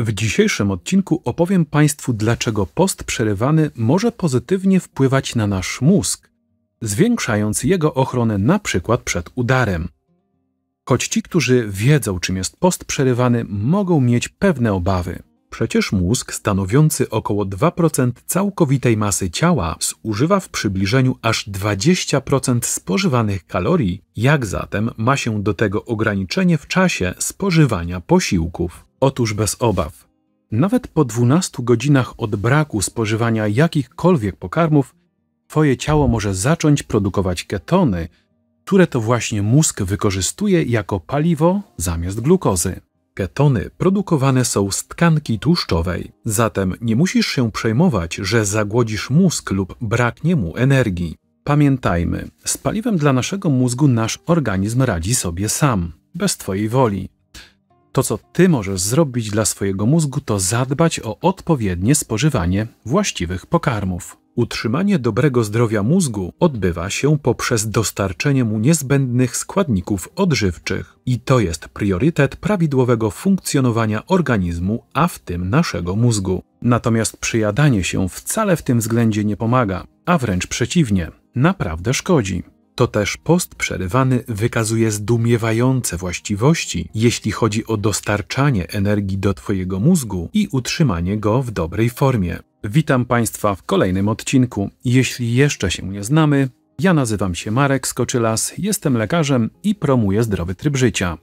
W dzisiejszym odcinku opowiem Państwu, dlaczego post przerywany może pozytywnie wpływać na nasz mózg, zwiększając jego ochronę na przykład przed udarem. Choć ci, którzy wiedzą, czym jest post przerywany, mogą mieć pewne obawy. Przecież mózg, stanowiący około 2% całkowitej masy ciała, zużywa w przybliżeniu aż 20% spożywanych kalorii, jak zatem ma się do tego ograniczenie w czasie spożywania posiłków. Otóż bez obaw. Nawet po 12 godzinach od braku spożywania jakichkolwiek pokarmów, Twoje ciało może zacząć produkować ketony, które to właśnie mózg wykorzystuje jako paliwo zamiast glukozy. Ketony produkowane są z tkanki tłuszczowej, zatem nie musisz się przejmować, że zagłodzisz mózg lub braknie mu energii. Pamiętajmy, z paliwem dla naszego mózgu nasz organizm radzi sobie sam, bez Twojej woli. To, co ty możesz zrobić dla swojego mózgu, to zadbać o odpowiednie spożywanie właściwych pokarmów. Utrzymanie dobrego zdrowia mózgu odbywa się poprzez dostarczenie mu niezbędnych składników odżywczych i to jest priorytet prawidłowego funkcjonowania organizmu, a w tym naszego mózgu. Natomiast przyjadanie się wcale w tym względzie nie pomaga, a wręcz przeciwnie, naprawdę szkodzi to też post przerywany wykazuje zdumiewające właściwości, jeśli chodzi o dostarczanie energii do Twojego mózgu i utrzymanie go w dobrej formie. Witam Państwa w kolejnym odcinku. Jeśli jeszcze się nie znamy, ja nazywam się Marek Skoczylas, jestem lekarzem i promuję zdrowy tryb życia.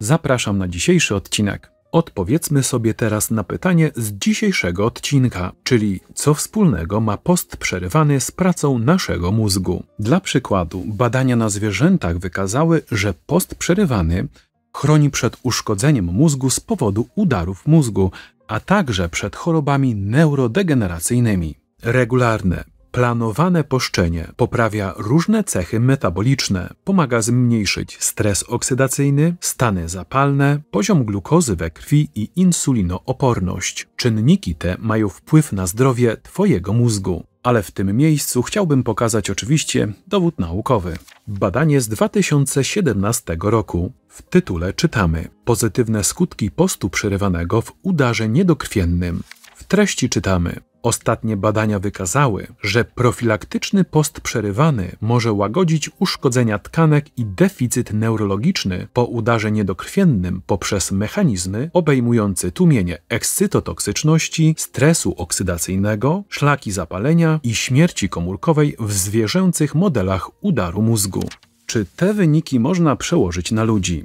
Zapraszam na dzisiejszy odcinek. Odpowiedzmy sobie teraz na pytanie z dzisiejszego odcinka, czyli co wspólnego ma post przerywany z pracą naszego mózgu. Dla przykładu, badania na zwierzętach wykazały, że post przerywany chroni przed uszkodzeniem mózgu z powodu udarów mózgu, a także przed chorobami neurodegeneracyjnymi. Regularne, Planowane poszczenie poprawia różne cechy metaboliczne, pomaga zmniejszyć stres oksydacyjny, stany zapalne, poziom glukozy we krwi i insulinooporność. Czynniki te mają wpływ na zdrowie Twojego mózgu. Ale w tym miejscu chciałbym pokazać oczywiście dowód naukowy. Badanie z 2017 roku. W tytule czytamy: Pozytywne skutki postu przerywanego w udarze niedokrwiennym. W treści czytamy: Ostatnie badania wykazały, że profilaktyczny post przerywany może łagodzić uszkodzenia tkanek i deficyt neurologiczny po udarze niedokrwiennym poprzez mechanizmy obejmujące tłumienie ekscytotoksyczności, stresu oksydacyjnego, szlaki zapalenia i śmierci komórkowej w zwierzęcych modelach udaru mózgu. Czy te wyniki można przełożyć na ludzi?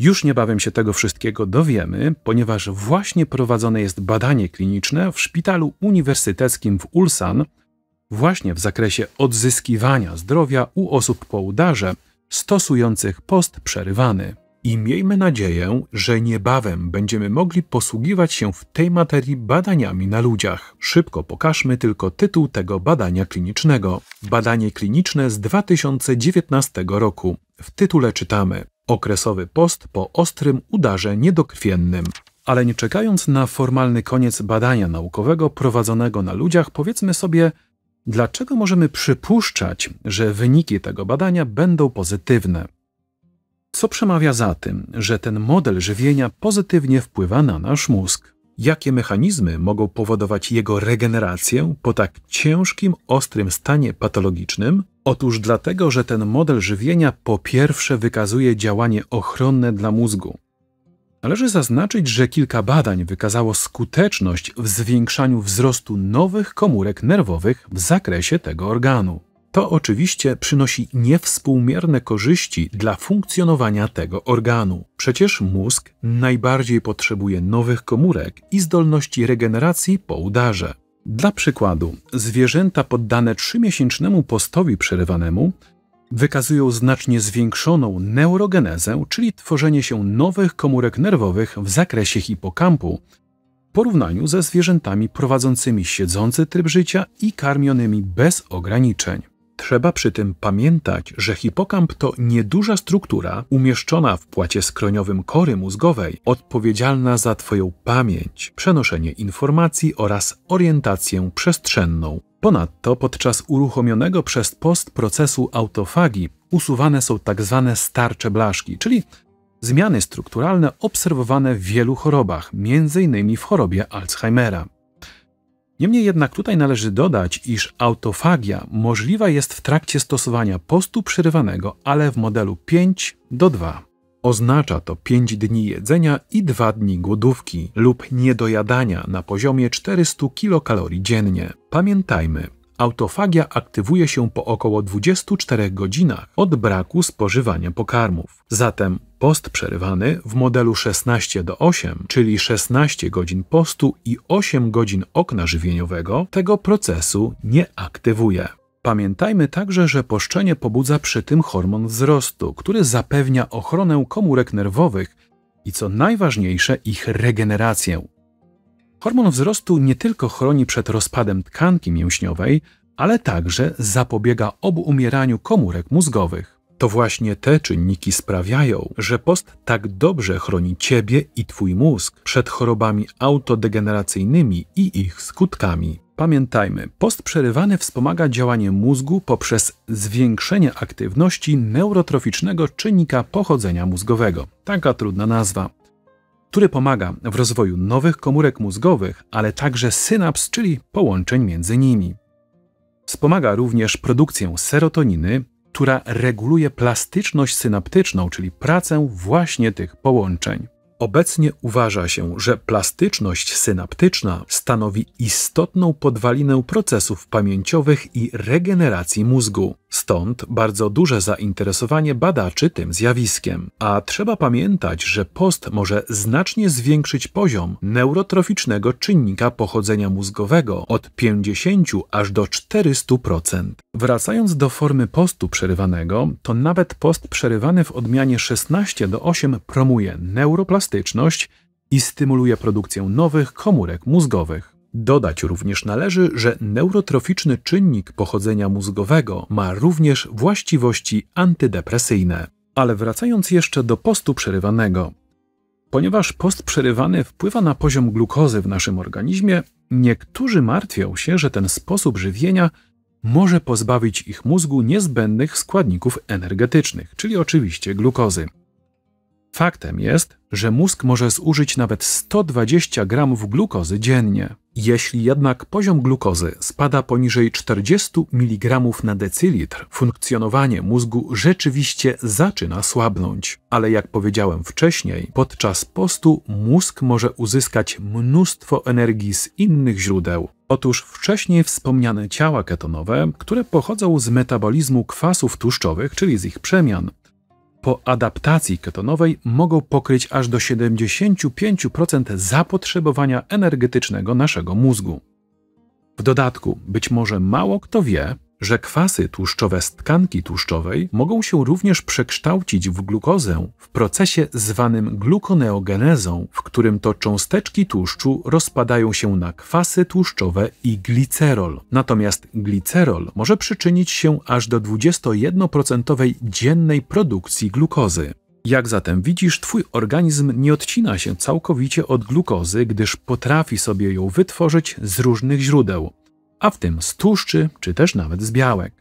Już niebawem się tego wszystkiego dowiemy, ponieważ właśnie prowadzone jest badanie kliniczne w szpitalu uniwersyteckim w Ulsan, właśnie w zakresie odzyskiwania zdrowia u osób po udarze stosujących post przerywany. I miejmy nadzieję, że niebawem będziemy mogli posługiwać się w tej materii badaniami na ludziach. Szybko pokażmy tylko tytuł tego badania klinicznego. Badanie kliniczne z 2019 roku. W tytule czytamy: Okresowy post po ostrym udarze niedokrwiennym. Ale nie czekając na formalny koniec badania naukowego prowadzonego na ludziach, powiedzmy sobie, dlaczego możemy przypuszczać, że wyniki tego badania będą pozytywne. Co przemawia za tym, że ten model żywienia pozytywnie wpływa na nasz mózg? jakie mechanizmy mogą powodować jego regenerację po tak ciężkim, ostrym stanie patologicznym? Otóż dlatego, że ten model żywienia po pierwsze wykazuje działanie ochronne dla mózgu. Należy zaznaczyć, że kilka badań wykazało skuteczność w zwiększaniu wzrostu nowych komórek nerwowych w zakresie tego organu. To oczywiście przynosi niewspółmierne korzyści dla funkcjonowania tego organu. Przecież mózg najbardziej potrzebuje nowych komórek i zdolności regeneracji po udarze. Dla przykładu, zwierzęta poddane 3-miesięcznemu postowi przerywanemu wykazują znacznie zwiększoną neurogenezę, czyli tworzenie się nowych komórek nerwowych w zakresie hipokampu, w porównaniu ze zwierzętami prowadzącymi siedzący tryb życia i karmionymi bez ograniczeń. Trzeba przy tym pamiętać, że hipokamp to nieduża struktura umieszczona w płacie skroniowym kory mózgowej, odpowiedzialna za Twoją pamięć, przenoszenie informacji oraz orientację przestrzenną. Ponadto podczas uruchomionego przez post procesu autofagi usuwane są tzw. Tak starcze blaszki, czyli zmiany strukturalne obserwowane w wielu chorobach, m.in. w chorobie Alzheimera. Niemniej jednak tutaj należy dodać, iż autofagia możliwa jest w trakcie stosowania postu przerywanego, ale w modelu 5 do 2. Oznacza to 5 dni jedzenia i 2 dni głodówki lub niedojadania na poziomie 400 kilokalorii dziennie. Pamiętajmy, autofagia aktywuje się po około 24 godzinach od braku spożywania pokarmów. Zatem post przerywany w modelu 16 do 8, czyli 16 godzin postu i 8 godzin okna żywieniowego, tego procesu nie aktywuje. Pamiętajmy także, że poszczenie pobudza przy tym hormon wzrostu, który zapewnia ochronę komórek nerwowych i co najważniejsze ich regenerację. Hormon wzrostu nie tylko chroni przed rozpadem tkanki mięśniowej, ale także zapobiega obumieraniu komórek mózgowych. To właśnie te czynniki sprawiają, że post tak dobrze chroni ciebie i twój mózg przed chorobami autodegeneracyjnymi i ich skutkami. Pamiętajmy, post przerywany wspomaga działanie mózgu poprzez zwiększenie aktywności neurotroficznego czynnika pochodzenia mózgowego. Taka trudna nazwa który pomaga w rozwoju nowych komórek mózgowych, ale także synaps, czyli połączeń między nimi. Wspomaga również produkcję serotoniny, która reguluje plastyczność synaptyczną, czyli pracę właśnie tych połączeń. Obecnie uważa się, że plastyczność synaptyczna stanowi istotną podwalinę procesów pamięciowych i regeneracji mózgu. Stąd bardzo duże zainteresowanie badaczy tym zjawiskiem. A trzeba pamiętać, że post może znacznie zwiększyć poziom neurotroficznego czynnika pochodzenia mózgowego od 50 aż do 400%. Wracając do formy postu przerywanego, to nawet post przerywany w odmianie 16 do 8 promuje neuroplastyczność i stymuluje produkcję nowych komórek mózgowych. Dodać również należy, że neurotroficzny czynnik pochodzenia mózgowego ma również właściwości antydepresyjne. Ale wracając jeszcze do postu przerywanego. Ponieważ post przerywany wpływa na poziom glukozy w naszym organizmie, niektórzy martwią się, że ten sposób żywienia może pozbawić ich mózgu niezbędnych składników energetycznych, czyli oczywiście glukozy. Faktem jest, że mózg może zużyć nawet 120 gramów glukozy dziennie. Jeśli jednak poziom glukozy spada poniżej 40 mg na decylitr, funkcjonowanie mózgu rzeczywiście zaczyna słabnąć. Ale jak powiedziałem wcześniej, podczas postu mózg może uzyskać mnóstwo energii z innych źródeł. Otóż wcześniej wspomniane ciała ketonowe, które pochodzą z metabolizmu kwasów tłuszczowych, czyli z ich przemian, po adaptacji ketonowej mogą pokryć aż do 75% zapotrzebowania energetycznego naszego mózgu. W dodatku, być może mało kto wie, że kwasy tłuszczowe z tkanki tłuszczowej mogą się również przekształcić w glukozę w procesie zwanym glukoneogenezą, w którym to cząsteczki tłuszczu rozpadają się na kwasy tłuszczowe i glicerol. Natomiast glicerol może przyczynić się aż do 21% dziennej produkcji glukozy. Jak zatem widzisz, twój organizm nie odcina się całkowicie od glukozy, gdyż potrafi sobie ją wytworzyć z różnych źródeł a w tym z tłuszczy czy też nawet z białek.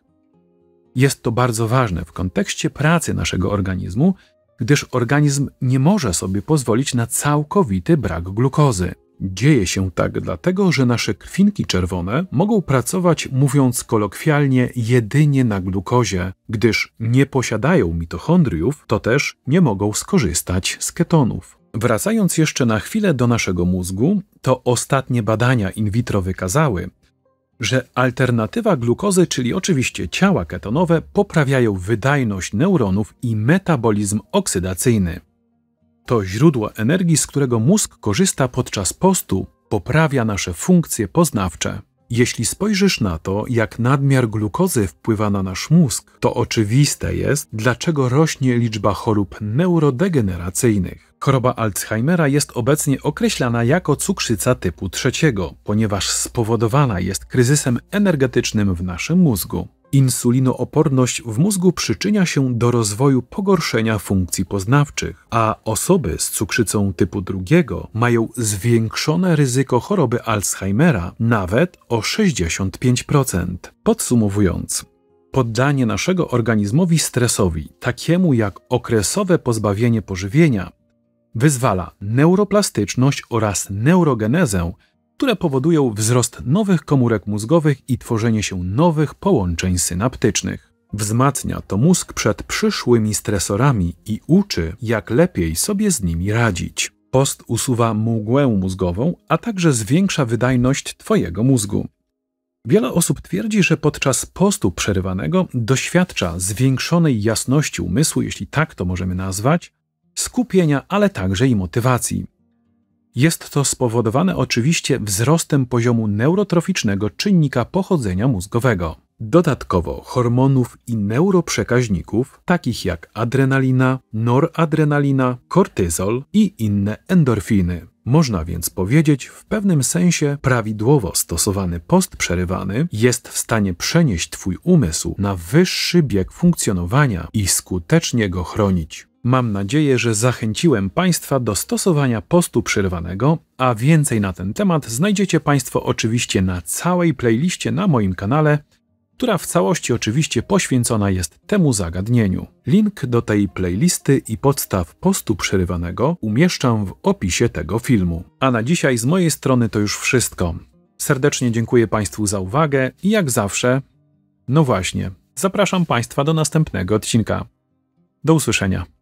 Jest to bardzo ważne w kontekście pracy naszego organizmu, gdyż organizm nie może sobie pozwolić na całkowity brak glukozy. Dzieje się tak dlatego, że nasze krwinki czerwone mogą pracować, mówiąc kolokwialnie, jedynie na glukozie, gdyż nie posiadają mitochondriów, to też nie mogą skorzystać z ketonów. Wracając jeszcze na chwilę do naszego mózgu, to ostatnie badania in vitro wykazały, że alternatywa glukozy, czyli oczywiście ciała ketonowe, poprawiają wydajność neuronów i metabolizm oksydacyjny. To źródło energii, z którego mózg korzysta podczas postu, poprawia nasze funkcje poznawcze. Jeśli spojrzysz na to, jak nadmiar glukozy wpływa na nasz mózg, to oczywiste jest, dlaczego rośnie liczba chorób neurodegeneracyjnych. Choroba Alzheimera jest obecnie określana jako cukrzyca typu trzeciego, ponieważ spowodowana jest kryzysem energetycznym w naszym mózgu. Insulinooporność w mózgu przyczynia się do rozwoju pogorszenia funkcji poznawczych, a osoby z cukrzycą typu drugiego mają zwiększone ryzyko choroby Alzheimera nawet o 65%. Podsumowując, poddanie naszego organizmowi stresowi, takiemu jak okresowe pozbawienie pożywienia, Wyzwala neuroplastyczność oraz neurogenezę, które powodują wzrost nowych komórek mózgowych i tworzenie się nowych połączeń synaptycznych. Wzmacnia to mózg przed przyszłymi stresorami i uczy, jak lepiej sobie z nimi radzić. Post usuwa mgłę mózgową, a także zwiększa wydajność Twojego mózgu. Wiele osób twierdzi, że podczas postu przerywanego doświadcza zwiększonej jasności umysłu, jeśli tak to możemy nazwać, skupienia, ale także i motywacji. Jest to spowodowane oczywiście wzrostem poziomu neurotroficznego czynnika pochodzenia mózgowego. Dodatkowo hormonów i neuroprzekaźników, takich jak adrenalina, noradrenalina, kortyzol i inne endorfiny. Można więc powiedzieć, w pewnym sensie prawidłowo stosowany post przerywany jest w stanie przenieść Twój umysł na wyższy bieg funkcjonowania i skutecznie go chronić. Mam nadzieję, że zachęciłem Państwa do stosowania postu przerwanego, a więcej na ten temat znajdziecie Państwo oczywiście na całej playliście na moim kanale, która w całości oczywiście poświęcona jest temu zagadnieniu. Link do tej playlisty i podstaw postu przerywanego umieszczam w opisie tego filmu. A na dzisiaj z mojej strony to już wszystko. Serdecznie dziękuję Państwu za uwagę i jak zawsze, no właśnie, zapraszam Państwa do następnego odcinka. Do usłyszenia.